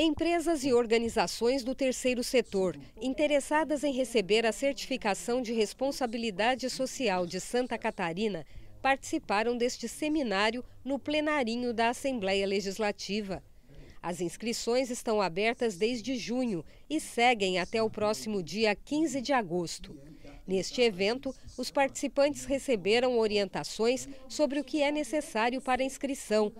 Empresas e organizações do terceiro setor, interessadas em receber a certificação de responsabilidade social de Santa Catarina, participaram deste seminário no plenarinho da Assembleia Legislativa. As inscrições estão abertas desde junho e seguem até o próximo dia 15 de agosto. Neste evento, os participantes receberam orientações sobre o que é necessário para a inscrição,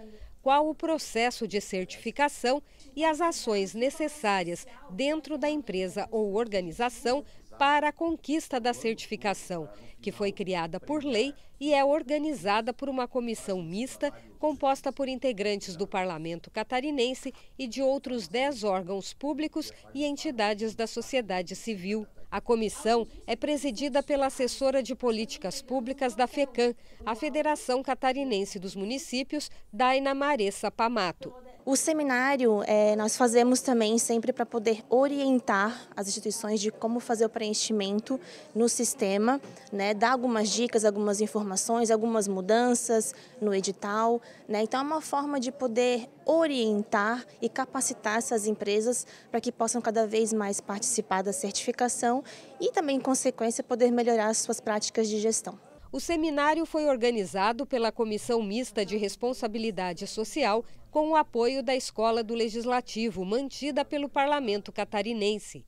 qual o processo de certificação e as ações necessárias dentro da empresa ou organização para a conquista da certificação, que foi criada por lei e é organizada por uma comissão mista composta por integrantes do Parlamento catarinense e de outros dez órgãos públicos e entidades da sociedade civil. A comissão é presidida pela assessora de políticas públicas da FECAM, a Federação Catarinense dos Municípios, Daina Maressa Pamato. O seminário é, nós fazemos também sempre para poder orientar as instituições de como fazer o preenchimento no sistema, né, dar algumas dicas, algumas informações, algumas mudanças no edital. Né, então é uma forma de poder orientar e capacitar essas empresas para que possam cada vez mais participar da certificação e também, em consequência, poder melhorar as suas práticas de gestão. O seminário foi organizado pela Comissão Mista de Responsabilidade Social com o apoio da Escola do Legislativo, mantida pelo Parlamento Catarinense.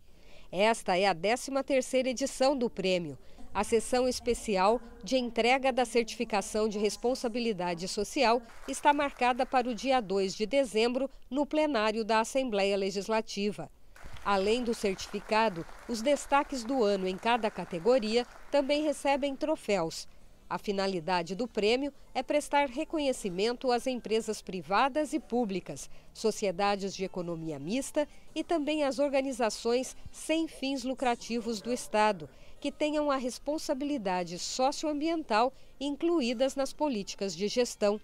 Esta é a 13ª edição do prêmio, a sessão especial de entrega da certificação de responsabilidade social está marcada para o dia 2 de dezembro no plenário da Assembleia Legislativa. Além do certificado, os destaques do ano em cada categoria também recebem troféus. A finalidade do prêmio é prestar reconhecimento às empresas privadas e públicas, sociedades de economia mista e também às organizações sem fins lucrativos do Estado, que tenham a responsabilidade socioambiental incluídas nas políticas de gestão.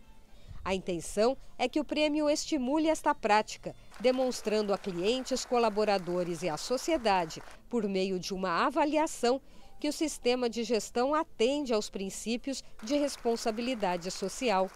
A intenção é que o prêmio estimule esta prática demonstrando a clientes, colaboradores e à sociedade, por meio de uma avaliação, que o sistema de gestão atende aos princípios de responsabilidade social.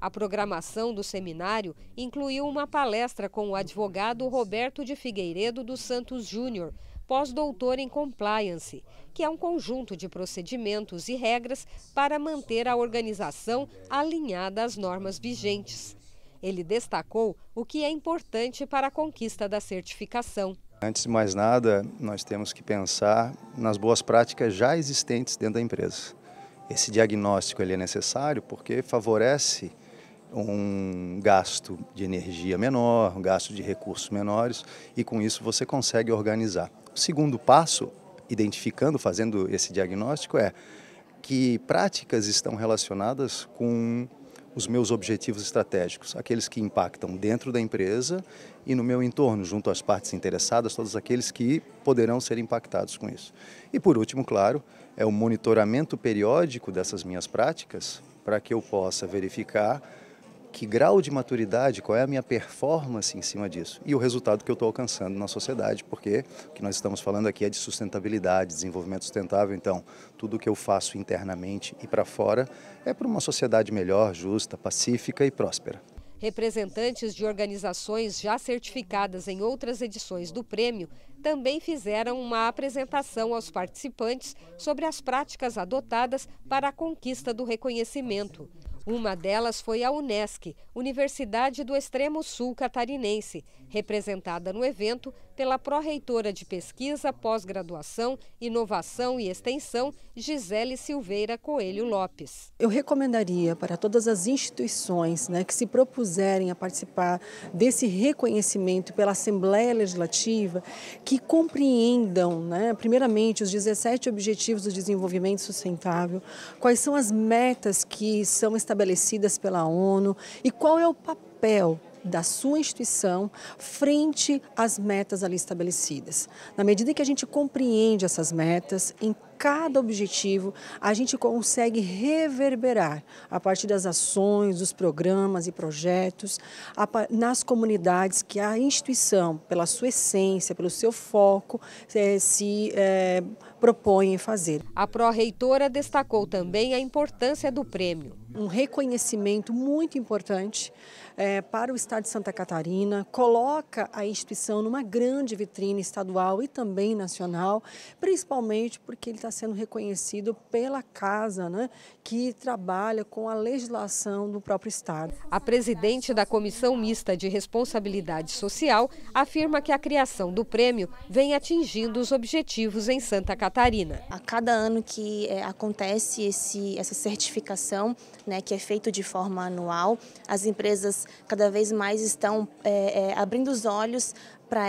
A programação do seminário incluiu uma palestra com o advogado Roberto de Figueiredo dos Santos Júnior, pós-doutor em compliance, que é um conjunto de procedimentos e regras para manter a organização alinhada às normas vigentes. Ele destacou o que é importante para a conquista da certificação. Antes de mais nada, nós temos que pensar nas boas práticas já existentes dentro da empresa. Esse diagnóstico ele é necessário porque favorece um gasto de energia menor, um gasto de recursos menores e com isso você consegue organizar. O segundo passo, identificando, fazendo esse diagnóstico, é que práticas estão relacionadas com os meus objetivos estratégicos, aqueles que impactam dentro da empresa e no meu entorno, junto às partes interessadas, todos aqueles que poderão ser impactados com isso. E por último, claro, é o monitoramento periódico dessas minhas práticas para que eu possa verificar que grau de maturidade, qual é a minha performance em cima disso e o resultado que eu estou alcançando na sociedade, porque o que nós estamos falando aqui é de sustentabilidade, desenvolvimento sustentável. Então, tudo que eu faço internamente e para fora é para uma sociedade melhor, justa, pacífica e próspera. Representantes de organizações já certificadas em outras edições do prêmio também fizeram uma apresentação aos participantes sobre as práticas adotadas para a conquista do reconhecimento. Uma delas foi a UNESCO, Universidade do Extremo Sul Catarinense, representada no evento pela pró-reitora de Pesquisa, Pós-Graduação, Inovação e Extensão, Gisele Silveira Coelho Lopes. Eu recomendaria para todas as instituições né, que se propuserem a participar desse reconhecimento pela Assembleia Legislativa que compreendam, né, primeiramente, os 17 Objetivos do Desenvolvimento Sustentável, quais são as metas que são estabelecidas pela ONU e qual é o papel papel da sua instituição frente às metas ali estabelecidas. Na medida em que a gente compreende essas metas, cada objetivo, a gente consegue reverberar a partir das ações, dos programas e projetos, nas comunidades que a instituição, pela sua essência, pelo seu foco, eh, se é, propõe fazer. A pró-reitora destacou também a importância do prêmio. Um reconhecimento muito importante é, para o Estado de Santa Catarina, coloca a instituição numa grande vitrine estadual e também nacional, principalmente porque ele está está sendo reconhecido pela casa, né, que trabalha com a legislação do próprio Estado. A presidente da Comissão Mista de Responsabilidade Social afirma que a criação do prêmio vem atingindo os objetivos em Santa Catarina. A cada ano que é, acontece esse, essa certificação, né, que é feito de forma anual, as empresas cada vez mais estão é, é, abrindo os olhos para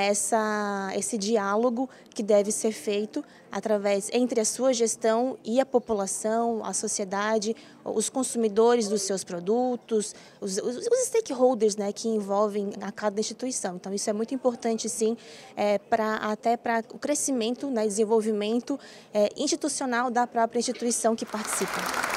esse diálogo que deve ser feito através entre a sua gestão e a população, a sociedade, os consumidores dos seus produtos, os, os, os stakeholders né, que envolvem a cada instituição. Então isso é muito importante sim, é, até para o crescimento, né, desenvolvimento é, institucional da própria instituição que participa.